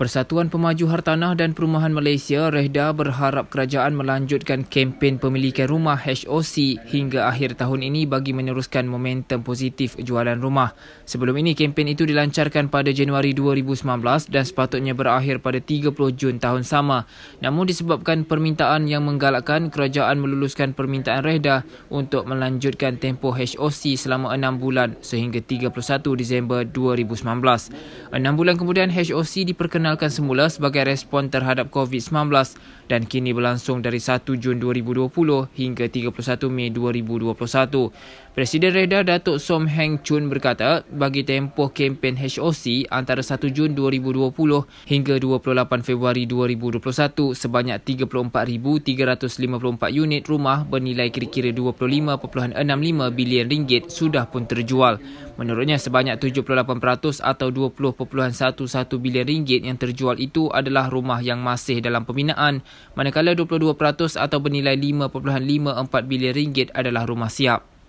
Persatuan Pemaju Hartanah dan Perumahan Malaysia Rehda berharap kerajaan melanjutkan kempen pemilikan rumah HOC hingga akhir tahun ini bagi meneruskan momentum positif jualan rumah. Sebelum ini kempen itu dilancarkan pada Januari 2019 dan sepatutnya berakhir pada 30 Jun tahun sama. Namun disebabkan permintaan yang menggalakkan kerajaan meluluskan permintaan Rehda untuk melanjutkan tempoh HOC selama enam bulan sehingga 31 Disember 2019. Enam bulan kemudian HOC diperkenalkan dikenalkan semula sebagai respon terhadap COVID-19 dan kini berlangsung dari 1 Jun 2020 hingga 31 Mei 2021. Presiden Reda Datuk Som Heng Chun berkata, bagi tempoh kempen HOC antara 1 Jun 2020 hingga 28 Februari 2021, sebanyak 34,354 unit rumah bernilai kira-kira 25.65 bilion ringgit sudah pun terjual. Menurutnya, sebanyak 78% atau 20.11 bilion ringgit yang terjual itu adalah rumah yang masih dalam pembinaan, manakala 22% atau bernilai 5.54 bilion ringgit adalah rumah siap.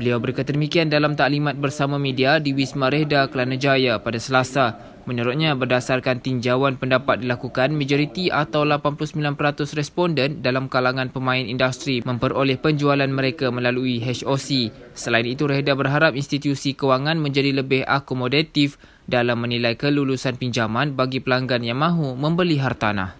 Beliau berkata demikian dalam taklimat bersama media di Wisma Rehda, Kelana Jaya pada Selasa. Menurutnya, berdasarkan tinjauan pendapat dilakukan, majoriti atau 89% responden dalam kalangan pemain industri memperoleh penjualan mereka melalui HOC. Selain itu, Rehda berharap institusi kewangan menjadi lebih akomodatif dalam menilai kelulusan pinjaman bagi pelanggan yang mahu membeli hartanah.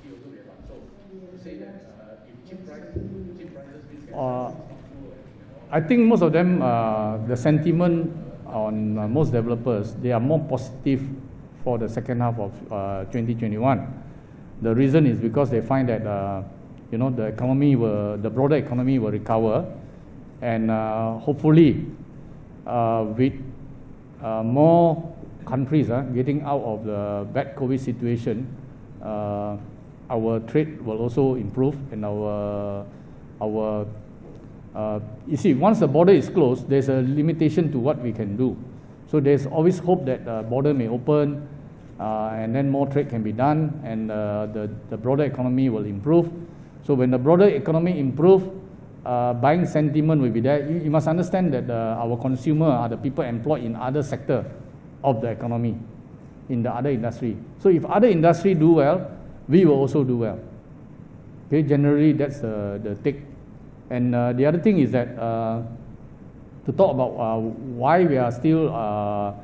I think most of them, uh, the sentiment on uh, most developers, they are more positive for the second half of uh, 2021. The reason is because they find that uh, you know the economy will, the broader economy will recover, and uh, hopefully, with more countries uh, getting out of the bad COVID situation, uh, our trade will also improve and our our uh, you see, once the border is closed, there's a limitation to what we can do. So there's always hope that the border may open uh, and then more trade can be done and uh, the, the broader economy will improve. So when the broader economy improves, uh, buying sentiment will be there. You, you must understand that uh, our consumer are the people employed in other sector of the economy, in the other industry. So if other industry do well, we will also do well. Okay, generally that's the, the take and uh, the other thing is that uh, to talk about uh, why we are still uh,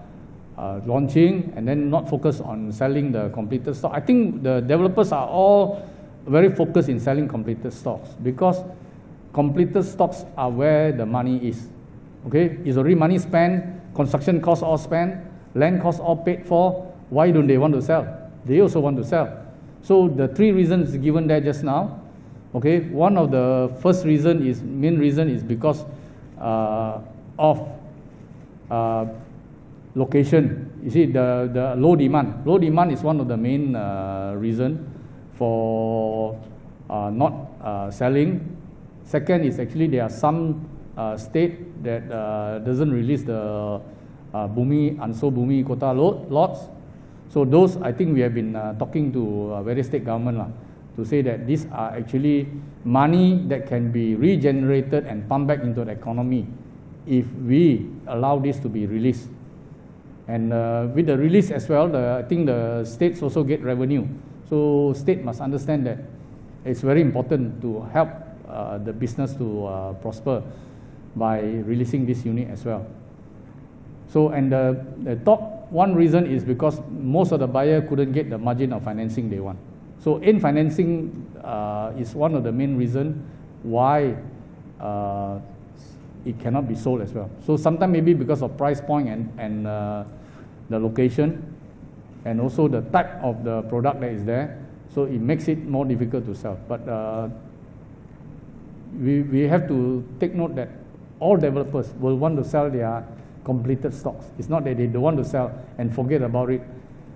uh, launching and then not focus on selling the completed stock. I think the developers are all very focused in selling completed stocks because completed stocks are where the money is. Okay, is already money spent, construction costs all spent, land costs all paid for. Why don't they want to sell? They also want to sell. So the three reasons given there just now Okay, one of the first reason is main reason is because uh, of uh, location. You see, the, the low demand. Low demand is one of the main uh, reason for uh, not uh, selling. Second is actually there are some uh, state that uh, doesn't release the uh, Bumi Anso Bumi Kota lot, lots. So those I think we have been talking to various state government lah to say that these are actually money that can be regenerated and pumped back into the economy if we allow this to be released. And uh, with the release as well, the, I think the states also get revenue. So state must understand that it's very important to help uh, the business to uh, prosper by releasing this unit as well. So and the, the top one reason is because most of the buyer couldn't get the margin of financing they want. So in financing uh, is one of the main reasons why uh, it cannot be sold as well. So sometimes maybe because of price point and, and uh, the location and also the type of the product that is there. So it makes it more difficult to sell. But uh, we, we have to take note that all developers will want to sell their completed stocks. It's not that they don't want to sell and forget about it.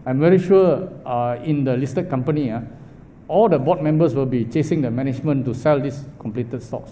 I'm very sure uh, in the listed company, uh, all the board members will be chasing the management to sell these completed stocks.